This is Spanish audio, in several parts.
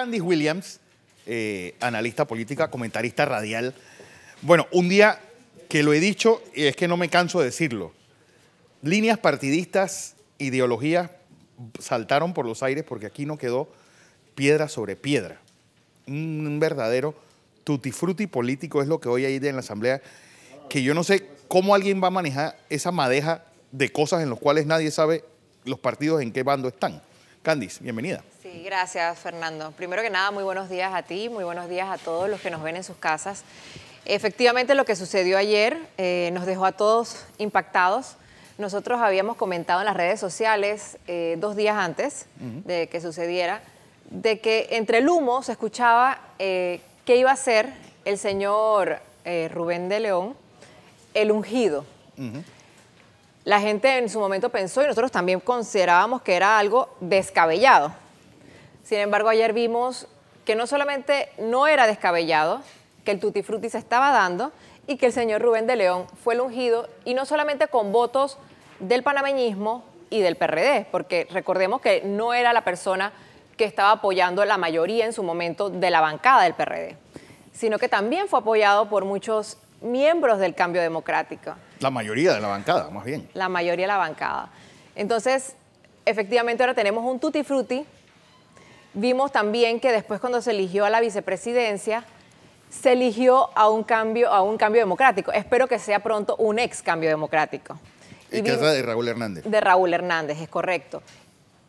Candice Williams, eh, analista política, comentarista radial. Bueno, un día que lo he dicho y es que no me canso de decirlo. Líneas partidistas, ideologías saltaron por los aires porque aquí no quedó piedra sobre piedra. Un verdadero tutifruti político es lo que hoy hay en la Asamblea, que yo no sé cómo alguien va a manejar esa madeja de cosas en las cuales nadie sabe los partidos en qué bando están. Candice, bienvenida gracias Fernando. Primero que nada, muy buenos días a ti, muy buenos días a todos los que nos ven en sus casas. Efectivamente, lo que sucedió ayer eh, nos dejó a todos impactados. Nosotros habíamos comentado en las redes sociales eh, dos días antes de que sucediera, de que entre el humo se escuchaba eh, qué iba a ser el señor eh, Rubén de León, el ungido. La gente en su momento pensó y nosotros también considerábamos que era algo descabellado sin embargo, ayer vimos que no solamente no era descabellado, que el tutti frutti se estaba dando y que el señor Rubén de León fue el ungido y no solamente con votos del panameñismo y del PRD, porque recordemos que no era la persona que estaba apoyando la mayoría en su momento de la bancada del PRD, sino que también fue apoyado por muchos miembros del cambio democrático. La mayoría de la bancada, más bien. La mayoría de la bancada. Entonces, efectivamente ahora tenemos un tutti frutti Vimos también que después cuando se eligió a la vicepresidencia, se eligió a un cambio, a un cambio democrático. Espero que sea pronto un ex cambio democrático. Y, de Raúl Hernández. De Raúl Hernández, es correcto.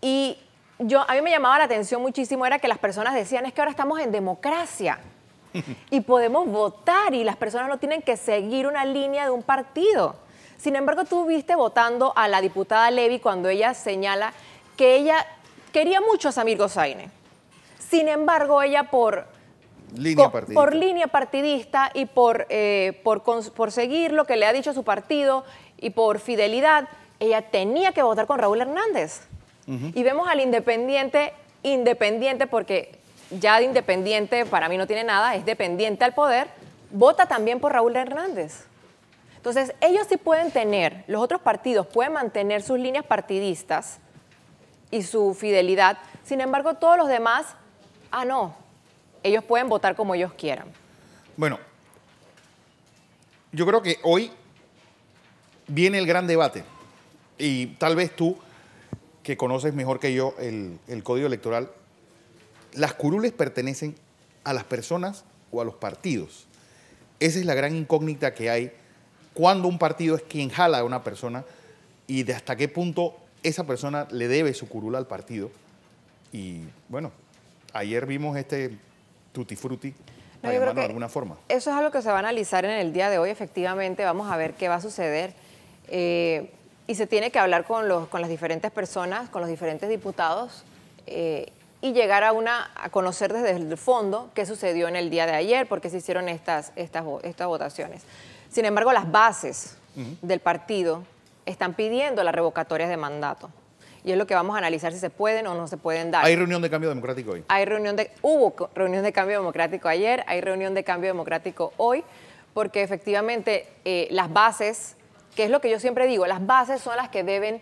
Y yo, a mí me llamaba la atención muchísimo era que las personas decían, es que ahora estamos en democracia y podemos votar y las personas no tienen que seguir una línea de un partido. Sin embargo, tú viste votando a la diputada Levy cuando ella señala que ella quería mucho a Samir Gozaine. Sin embargo, ella por Línea partidista y por, eh, por, seguir lo que le ha dicho su partido y por fidelidad, ella tenía que votar con Raúl Hernández. Y vemos al independiente, independiente, porque ya de independiente para mí no tiene nada, es dependiente al poder, vota también por Raúl Hernández. Entonces, ellos sí pueden tener, los otros partidos pueden mantener sus líneas partidistas, y su fidelidad. Sin embargo, todos los demás, ah, no, ellos pueden votar como ellos quieran. Bueno, yo creo que hoy viene el gran debate y tal vez tú, que conoces mejor que yo el, código electoral, las curules pertenecen a las personas o a los partidos. Esa es la gran incógnita que hay cuando un partido es quien jala a una persona y de hasta qué punto esa persona le debe su curula al partido. Y bueno, ayer vimos este tutti frutti. de alguna forma. Eso es algo que se va a analizar en el día de hoy, efectivamente. Vamos a ver qué va a suceder. Eh, y se tiene que hablar con, los, con las diferentes personas, con los diferentes diputados eh, y llegar a, una, a conocer desde el fondo qué sucedió en el día de ayer, por qué se hicieron estas, estas, estas votaciones. Sin embargo, las bases del partido están pidiendo las revocatorias de mandato. Y es lo que vamos a analizar si se pueden o no se pueden dar. ¿Hay reunión de cambio democrático hoy? Hay reunión de, hubo reunión de cambio democrático ayer, hay reunión de cambio democrático hoy, porque efectivamente eh, las bases, que es lo que yo siempre digo, las bases son las que deben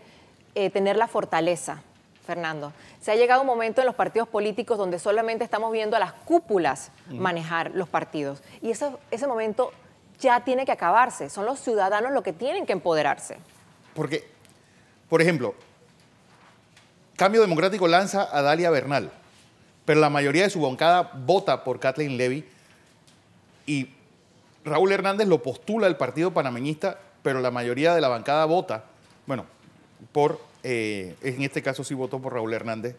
eh, tener la fortaleza. Fernando. Se ha llegado un momento en los partidos políticos donde solamente estamos viendo a las cúpulas manejar los partidos. Y ese momento ya tiene que acabarse. Son los ciudadanos los que tienen que empoderarse. Porque, por ejemplo, Cambio Democrático lanza a Dalia Bernal, pero la mayoría de su bancada vota por Kathleen Levy y Raúl Hernández lo postula el Partido Panameñista, pero la mayoría de la bancada vota, bueno, por, eh, en este caso sí votó por Raúl Hernández,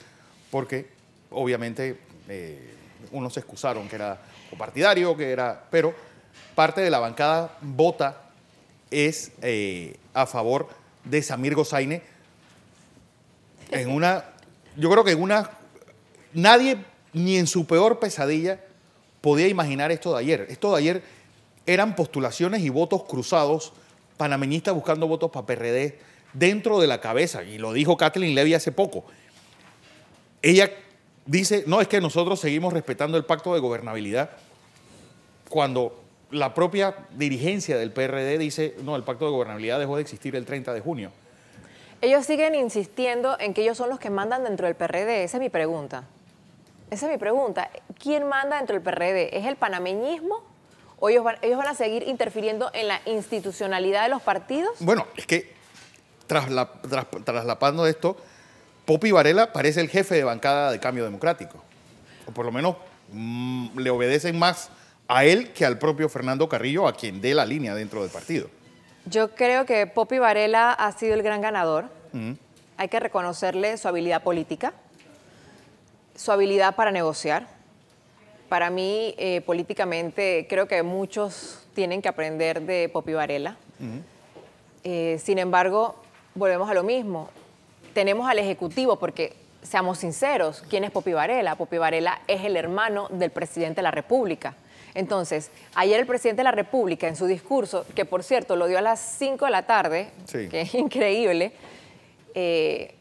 porque obviamente eh, unos se excusaron que era partidario, que era, pero parte de la bancada vota es eh, a favor de Samir Gozaine en una, yo creo que en una, nadie ni en su peor pesadilla podía imaginar esto de ayer. Esto de ayer eran postulaciones y votos cruzados, panameñistas buscando votos para PRD dentro de la cabeza, y lo dijo Kathleen Levy hace poco. Ella dice, no, es que nosotros seguimos respetando el pacto de gobernabilidad cuando la propia dirigencia del PRD dice, no, el pacto de gobernabilidad dejó de existir el 30 de junio. Ellos siguen insistiendo en que ellos son los que mandan dentro del PRD, esa es mi pregunta. Esa es mi pregunta. ¿Quién manda dentro del PRD? ¿Es el panameñismo? ¿O ellos van, ellos van a seguir interfiriendo en la institucionalidad de los partidos? Bueno, es que tras la, tras, traslapando esto, Popi Varela parece el jefe de bancada de Cambio Democrático. O por lo menos mm, le obedecen más a él que al propio Fernando Carrillo, a quien dé la línea dentro del partido. Yo creo que Popi Varela ha sido el gran ganador. Hay que reconocerle su habilidad política, su habilidad para negociar. Para mí, eh, políticamente, creo que muchos tienen que aprender de Popi Varela. Eh, sin embargo, volvemos a lo mismo. Tenemos al Ejecutivo, porque seamos sinceros, ¿quién es Popi Varela? Popi Varela es el hermano del presidente de la República. Entonces, ayer el presidente de la República, en su discurso, que por cierto lo dio a las 5 de la tarde, que es increíble, eh,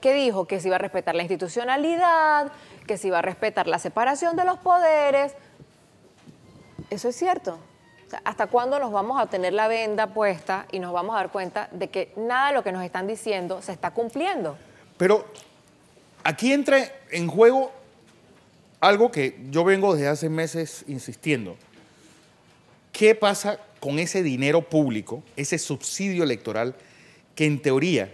que dijo que se iba a respetar la institucionalidad, que se iba a respetar la separación de los poderes. Eso es cierto. ¿Hasta cuándo nos vamos a tener la venda puesta y nos vamos a dar cuenta de que nada de lo que nos están diciendo se está cumpliendo? Pero aquí entra en juego algo que yo vengo desde hace meses insistiendo. ¿Qué pasa con ese dinero público, ese subsidio electoral, que en teoría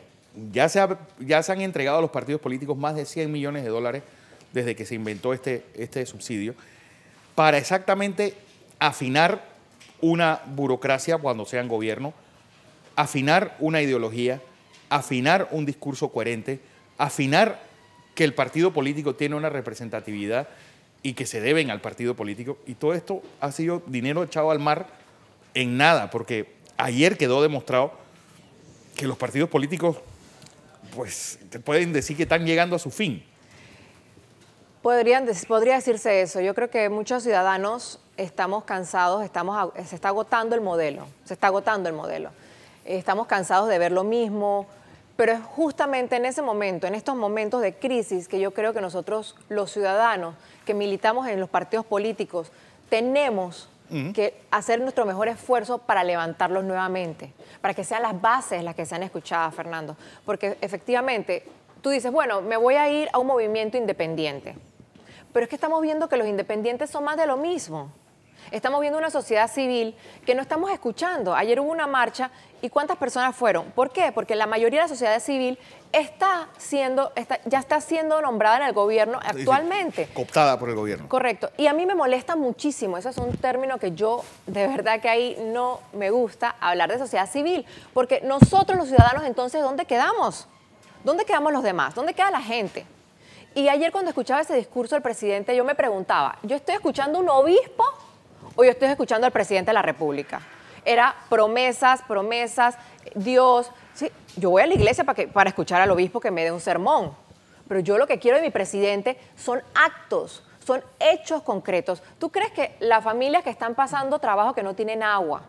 ya se, ya se han entregado a los partidos políticos más de 100 millones de dólares desde que se inventó este, este subsidio, para exactamente afinar una burocracia cuando sea en gobierno, afinar una ideología, afinar un discurso coherente, afinar que el partido político tiene una representatividad y que se deben al partido político. Y todo esto ha sido dinero echado al mar en nada, porque ayer quedó demostrado que los partidos políticos, pues, te pueden decir que están llegando a su fin. podría decirse eso. Yo creo que muchos ciudadanos estamos cansados, estamos, se está agotando el modelo, se está agotando el modelo. Estamos cansados de ver lo mismo, pero es justamente en ese momento, en estos momentos de crisis, que yo creo que nosotros, los ciudadanos que militamos en los partidos políticos, tenemos que hacer nuestro mejor esfuerzo para levantarlos nuevamente, para que sean las bases las que sean escuchadas, Fernando. Porque efectivamente, tú dices, bueno, me voy a ir a un movimiento independiente. Pero es que estamos viendo que los independientes son más de lo mismo. Estamos viendo una sociedad civil que no estamos escuchando. Ayer hubo una marcha y ¿cuántas personas fueron? ¿Por qué? Porque la mayoría de la sociedad civil está siendo, está, ya está siendo nombrada en el gobierno actualmente. cooptada por el gobierno. Correcto. Y a mí me molesta muchísimo. Ese es un término que yo de verdad que ahí no me gusta hablar de sociedad civil. Porque nosotros los ciudadanos entonces, ¿dónde quedamos? ¿Dónde quedamos los demás? ¿Dónde queda la gente? Y ayer cuando escuchaba ese discurso del presidente, yo me preguntaba, yo estoy escuchando un obispo Hoy estoy escuchando al presidente de la República. Era promesas, promesas, Dios. Sí, yo voy a la iglesia para, para escuchar al obispo que me dé un sermón. Pero yo lo que quiero de mi presidente son actos, son hechos concretos. ¿Tú crees que las familias que están pasando trabajo que no tienen agua,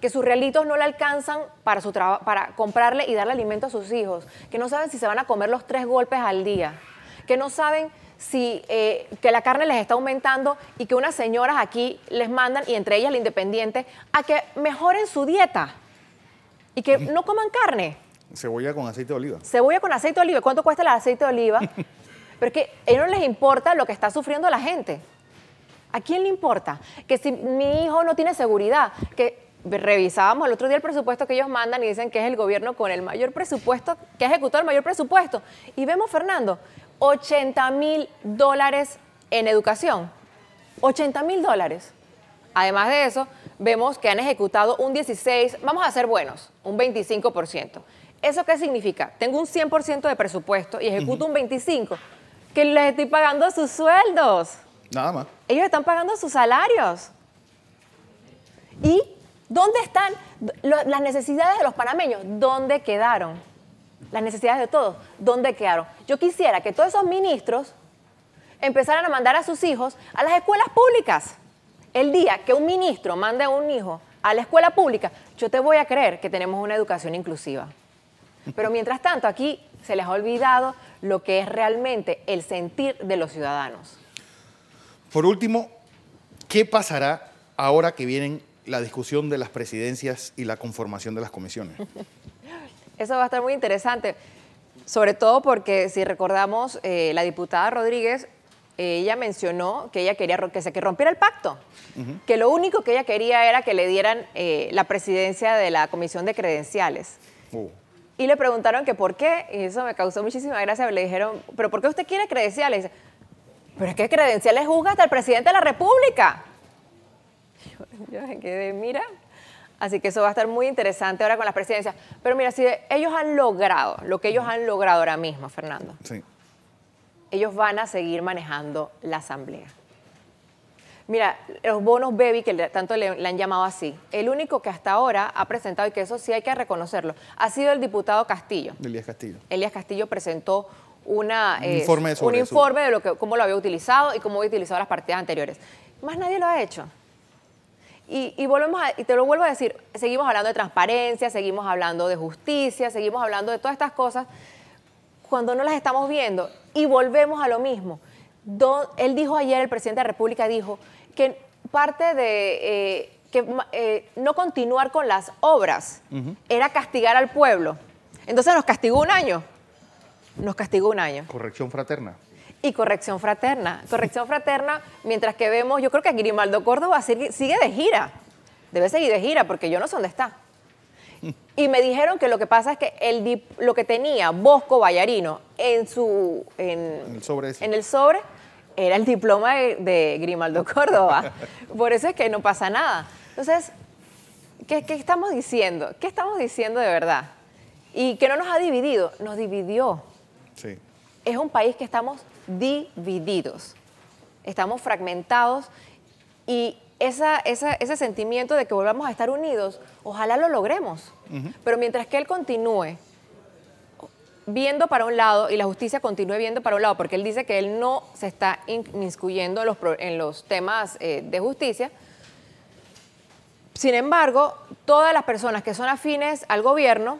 que sus realitos no le alcanzan para, su para comprarle y darle alimento a sus hijos, que no saben si se van a comer los tres golpes al día, que no saben si, eh, que la carne les está aumentando y que unas señoras aquí les mandan, y entre ellas la Independiente, a que mejoren su dieta y que no coman carne. Cebolla con aceite de oliva. Cebolla con aceite de oliva. ¿Cuánto cuesta el aceite de oliva? Pero es que a ellos no les importa lo que está sufriendo la gente. ¿A quién le importa? Que si mi hijo no tiene seguridad, que revisábamos el otro día el presupuesto que ellos mandan y dicen que es el gobierno con el mayor presupuesto, que ejecutó el mayor presupuesto. Y vemos, Fernando, 80 mil dólares en educación. 80 mil dólares. Además de eso, vemos que han ejecutado un 16, vamos a ser buenos, un 25%. ¿Eso qué significa? Tengo un 100% de presupuesto y ejecuto un 25%, que les estoy pagando sus sueldos. Nada más. Ellos están pagando sus salarios. ¿Y dónde están las necesidades de los panameños? ¿Dónde quedaron? las necesidades de todos, ¿dónde quedaron? Yo quisiera que todos esos ministros empezaran a mandar a sus hijos a las escuelas públicas. El día que un ministro mande a un hijo a la escuela pública, yo te voy a creer que tenemos una educación inclusiva. Pero mientras tanto, aquí se les ha olvidado lo que es realmente el sentir de los ciudadanos. Por último, ¿qué pasará ahora que vienen la discusión de las presidencias y la conformación de las comisiones? Eso va a estar muy interesante, sobre todo porque si recordamos, eh, la diputada Rodríguez, ella mencionó que ella quería que se rompiera el pacto, que lo único que ella quería era que le dieran eh, la presidencia de la Comisión de Credenciales. Oh. Y le preguntaron que por qué, y eso me causó muchísima gracia, le dijeron, pero ¿por qué usted quiere credenciales? pero es que credenciales juzga hasta el presidente de la República. Yo, yo me quedé, mira, Así que eso va a estar muy interesante ahora con las presidencias. Pero mira, si ellos han logrado lo que ellos han logrado ahora mismo, Fernando, sí. ellos van a seguir manejando la asamblea. Mira, los bonos baby, que tanto le, han llamado así, el único que hasta ahora ha presentado, y que eso sí hay que reconocerlo, ha sido el diputado Castillo. Elías Castillo. Elías Castillo presentó una, un eh, informe, de lo que, cómo lo había utilizado y cómo había utilizado las partidas anteriores. Más nadie lo ha hecho. Y, volvemos y te lo vuelvo a decir, seguimos hablando de transparencia, seguimos hablando de justicia, seguimos hablando de todas estas cosas cuando no las estamos viendo. Y volvemos a lo mismo. él dijo ayer, el presidente de la República dijo que parte de eh, que eh, no continuar con las obras era castigar al pueblo. Entonces nos castigó un año. Nos castigó un año. Corrección fraterna y Corrección Fraterna. Corrección Fraterna, mientras que vemos, yo creo que Grimaldo Córdoba sigue, de gira. Debe seguir de gira porque yo no sé dónde está. Y me dijeron que lo que pasa es que el lo que tenía Bosco Vallarino en su en, el, sobre en el sobre era el diploma de, Grimaldo Córdoba. Por eso es que no pasa nada. Entonces, ¿qué, ¿qué estamos diciendo? ¿Qué estamos diciendo de verdad? Y que no nos ha dividido, nos dividió. Sí es un país que estamos divididos, estamos fragmentados y ese sentimiento de que volvamos a estar unidos, ojalá lo logremos. Pero mientras que él continúe viendo para un lado y la justicia continúe viendo para un lado, porque él dice que él no se está inmiscuyendo en los, temas eh, de justicia, sin embargo, todas las personas que son afines al gobierno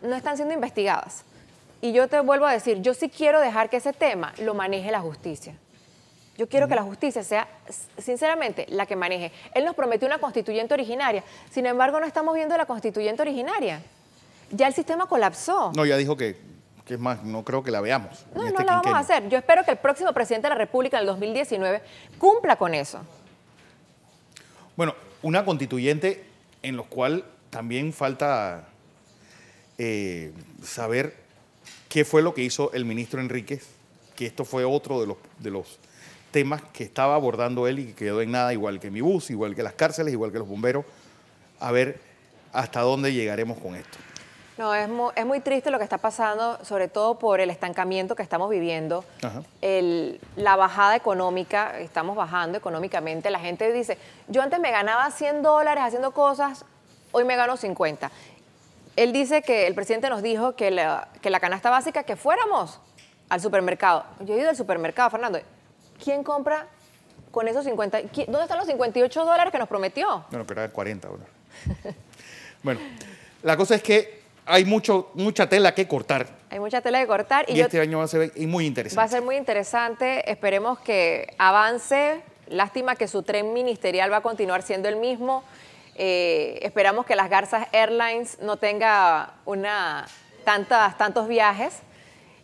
no están siendo investigadas. Y yo te vuelvo a decir, yo sí quiero dejar que ese tema lo maneje la justicia. Yo quiero que la justicia sea, sinceramente, la que maneje. Él nos prometió una constituyente originaria, sin embargo no estamos viendo la constituyente originaria. Ya el sistema colapsó. No, ya dijo que, que es más, no creo que la veamos. No, no este la vamos a hacer. Yo espero que el próximo presidente de la República en el 2019 cumpla con eso. Bueno, una constituyente en la cual también falta eh, saber ¿Qué fue lo que hizo el ministro Enríquez? Que esto fue otro de los, de los temas que estaba abordando él y que quedó en nada, igual que mi bus, igual que las cárceles, igual que los bomberos. A ver hasta dónde llegaremos con esto. No, es muy, es muy, triste lo que está pasando, sobre todo por el estancamiento que estamos viviendo, el, la bajada económica, estamos bajando económicamente. La gente dice, yo antes me ganaba 100 dólares haciendo cosas, hoy me gano 50. Él dice que el presidente nos dijo que la, canasta básica, que fuéramos al supermercado. Yo he ido al supermercado, Fernando. ¿Quién compra con esos 50? ¿Dónde están los 58 dólares que nos prometió? Bueno, que era 40 dólares. bueno, la cosa es que hay mucho, mucha tela que cortar. Hay mucha tela que cortar. Y, este año va a ser muy interesante. Va a ser muy interesante. Esperemos que avance. Lástima que su tren ministerial va a continuar siendo el mismo. Eh, esperamos que las Garzas Airlines no tenga una, tantas, tantos viajes.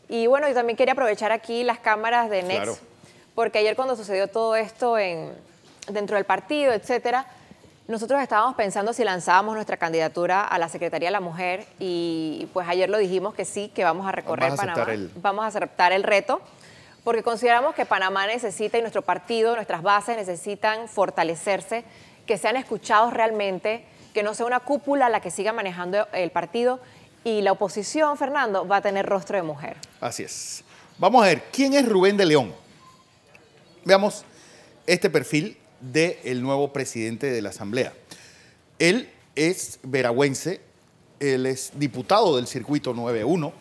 Y bueno, yo también quería aprovechar aquí las cámaras de Next, porque ayer cuando sucedió todo esto en, dentro del partido, etcétera, nosotros estábamos pensando si lanzábamos nuestra candidatura a la Secretaría de la Mujer y pues ayer lo dijimos que sí, que vamos a recorrer Panamá, vamos a aceptar el reto, porque consideramos que Panamá necesita y nuestro partido, nuestras bases necesitan fortalecerse que sean escuchados realmente, que no sea una cúpula la que siga manejando el partido y la oposición, Fernando, va a tener rostro de mujer. Así es. Vamos a ver, ¿quién es Rubén de León? Veamos este perfil del nuevo presidente de la Asamblea. Él es veragüense, él es diputado del circuito 91,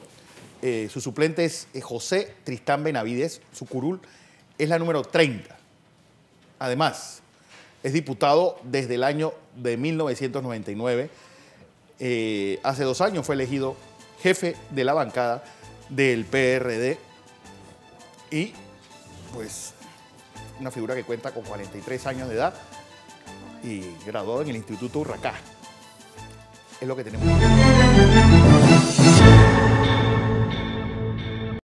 eh, su suplente es eh, José Tristán Benavides, su curul es la número 30. Además, es diputado desde el año de 1999. Eh, hace dos años fue elegido jefe de la bancada del PRD y pues una figura que cuenta con 43 años de edad y graduado en el Instituto Urracá. Es lo que tenemos.